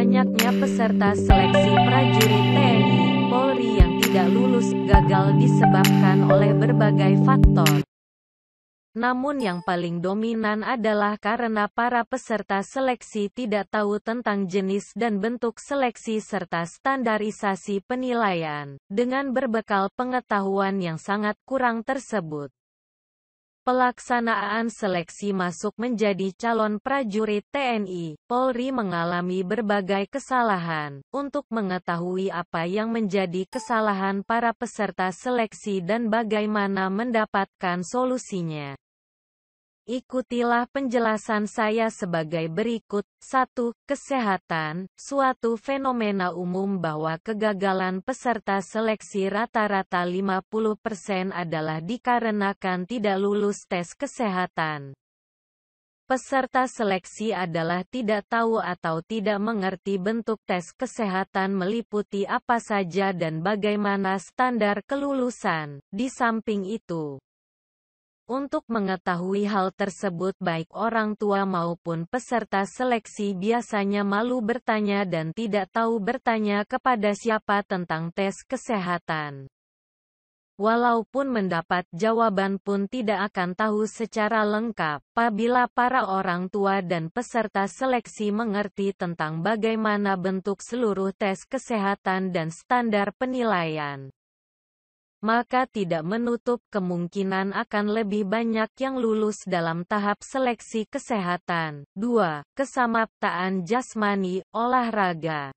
banyaknya peserta seleksi prajurit TNI Polri yang tidak lulus gagal disebabkan oleh berbagai faktor. Namun yang paling dominan adalah karena para peserta seleksi tidak tahu tentang jenis dan bentuk seleksi serta standarisasi penilaian, dengan berbekal pengetahuan yang sangat kurang tersebut. Pelaksanaan seleksi masuk menjadi calon prajurit TNI, Polri mengalami berbagai kesalahan. Untuk mengetahui apa yang menjadi kesalahan para peserta seleksi dan bagaimana mendapatkan solusinya, Ikutilah penjelasan saya sebagai berikut. 1. Kesehatan, suatu fenomena umum bahwa kegagalan peserta seleksi rata-rata 50% adalah dikarenakan tidak lulus tes kesehatan. Peserta seleksi adalah tidak tahu atau tidak mengerti bentuk tes kesehatan meliputi apa saja dan bagaimana standar kelulusan. Di samping itu, untuk mengetahui hal tersebut baik orang tua maupun peserta seleksi biasanya malu bertanya dan tidak tahu bertanya kepada siapa tentang tes kesehatan. Walaupun mendapat jawaban pun tidak akan tahu secara lengkap, apabila para orang tua dan peserta seleksi mengerti tentang bagaimana bentuk seluruh tes kesehatan dan standar penilaian maka tidak menutup kemungkinan akan lebih banyak yang lulus dalam tahap seleksi kesehatan. 2. Kesamaptaan jasmani, olahraga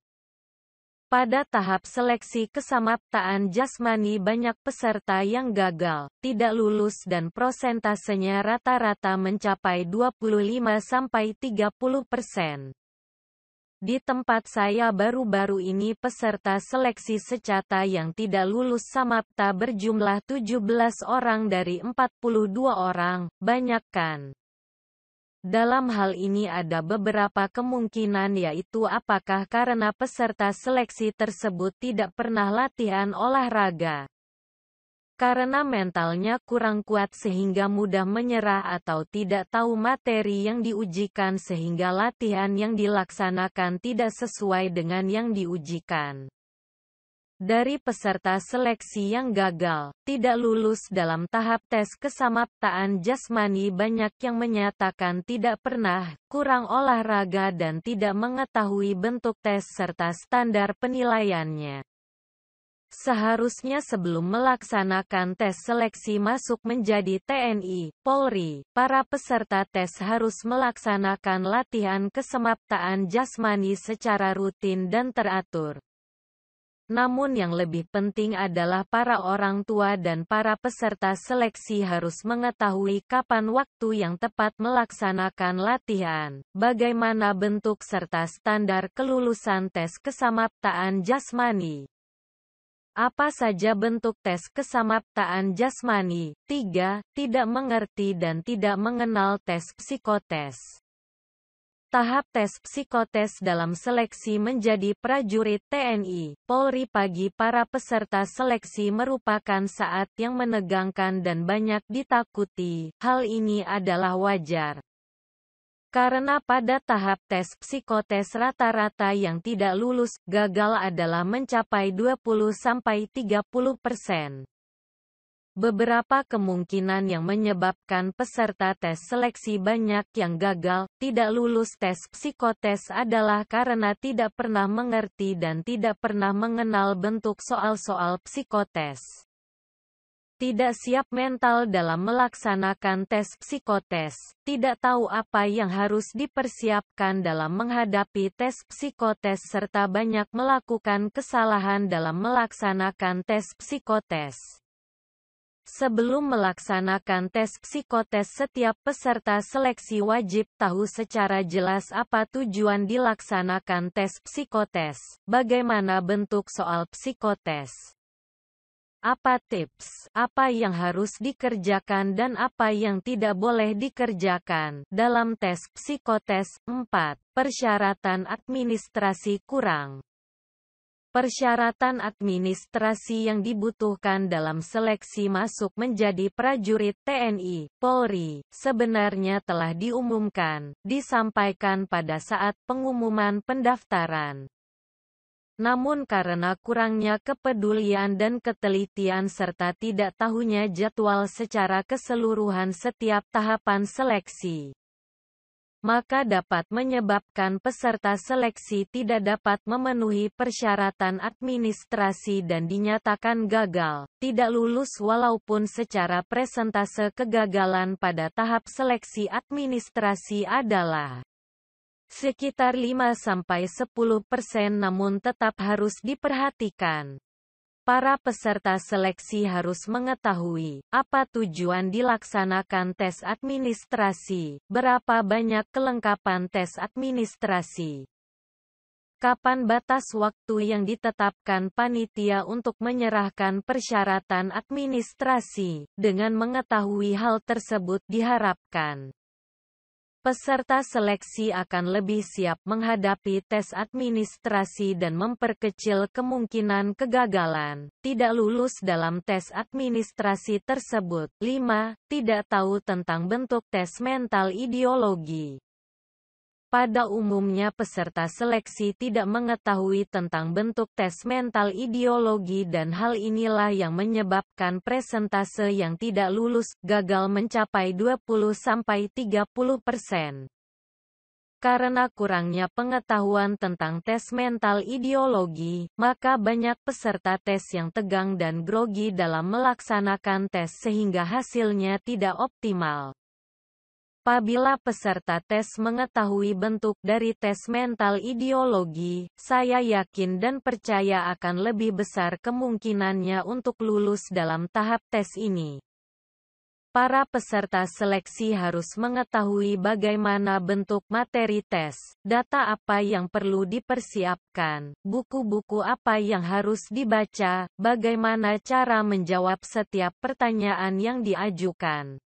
pada tahap seleksi kesamaptaan jasmani banyak peserta yang gagal, tidak lulus dan prosentasenya rata-rata mencapai 25-30 persen. Di tempat saya baru-baru ini peserta seleksi secata yang tidak lulus samapta berjumlah 17 orang dari 42 orang, banyak kan? Dalam hal ini ada beberapa kemungkinan yaitu apakah karena peserta seleksi tersebut tidak pernah latihan olahraga karena mentalnya kurang kuat sehingga mudah menyerah atau tidak tahu materi yang diujikan sehingga latihan yang dilaksanakan tidak sesuai dengan yang diujikan dari peserta seleksi yang gagal, tidak lulus dalam tahap tes kesamaptaan jasmani banyak yang menyatakan tidak pernah, kurang olahraga dan tidak mengetahui bentuk tes serta standar penilaiannya. Seharusnya sebelum melaksanakan tes seleksi masuk menjadi TNI, Polri, para peserta tes harus melaksanakan latihan kesemaptaan jasmani secara rutin dan teratur. Namun yang lebih penting adalah para orang tua dan para peserta seleksi harus mengetahui kapan waktu yang tepat melaksanakan latihan, bagaimana bentuk serta standar kelulusan tes kesamaptaan jasmani. Apa saja bentuk tes kesamaptaan jasmani? 3. Tidak mengerti dan tidak mengenal tes psikotes. Tahap tes psikotes dalam seleksi menjadi prajurit TNI, Polri pagi para peserta seleksi merupakan saat yang menegangkan dan banyak ditakuti. Hal ini adalah wajar. Karena pada tahap tes psikotes rata-rata yang tidak lulus, gagal adalah mencapai 20-30%. Beberapa kemungkinan yang menyebabkan peserta tes seleksi banyak yang gagal, tidak lulus tes psikotes adalah karena tidak pernah mengerti dan tidak pernah mengenal bentuk soal-soal psikotes tidak siap mental dalam melaksanakan tes psikotes, tidak tahu apa yang harus dipersiapkan dalam menghadapi tes psikotes serta banyak melakukan kesalahan dalam melaksanakan tes psikotes. Sebelum melaksanakan tes psikotes setiap peserta seleksi wajib tahu secara jelas apa tujuan dilaksanakan tes psikotes, bagaimana bentuk soal psikotes, apa tips, apa yang harus dikerjakan dan apa yang tidak boleh dikerjakan dalam tes psikotes 4. Persyaratan administrasi kurang. Persyaratan administrasi yang dibutuhkan dalam seleksi masuk menjadi prajurit TNI, Polri, sebenarnya telah diumumkan, disampaikan pada saat pengumuman pendaftaran. Namun karena kurangnya kepedulian dan ketelitian serta tidak tahunya jadwal secara keseluruhan setiap tahapan seleksi, maka dapat menyebabkan peserta seleksi tidak dapat memenuhi persyaratan administrasi dan dinyatakan gagal, tidak lulus walaupun secara presentase kegagalan pada tahap seleksi administrasi adalah sekitar 5-10 persen namun tetap harus diperhatikan. Para peserta seleksi harus mengetahui apa tujuan dilaksanakan tes administrasi, berapa banyak kelengkapan tes administrasi, kapan batas waktu yang ditetapkan panitia untuk menyerahkan persyaratan administrasi. Dengan mengetahui hal tersebut diharapkan peserta seleksi akan lebih siap menghadapi tes administrasi dan memperkecil kemungkinan kegagalan, tidak lulus dalam tes administrasi tersebut. 5. Tidak tahu tentang bentuk tes mental ideologi. Pada umumnya peserta seleksi tidak mengetahui tentang bentuk tes mental ideologi dan hal inilah yang menyebabkan presentase yang tidak lulus, gagal mencapai 20-30 persen. Karena kurangnya pengetahuan tentang tes mental ideologi, maka banyak peserta tes yang tegang dan grogi dalam melaksanakan tes sehingga hasilnya tidak optimal. Apabila peserta tes mengetahui bentuk dari tes mental ideologi, saya yakin dan percaya akan lebih besar kemungkinannya untuk lulus dalam tahap tes ini. Para peserta seleksi harus mengetahui bagaimana bentuk materi tes, data apa yang perlu dipersiapkan, buku-buku apa yang harus dibaca, bagaimana cara menjawab setiap pertanyaan yang diajukan.